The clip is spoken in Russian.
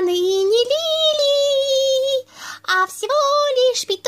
Раны и не лилии, а всего лишь пить.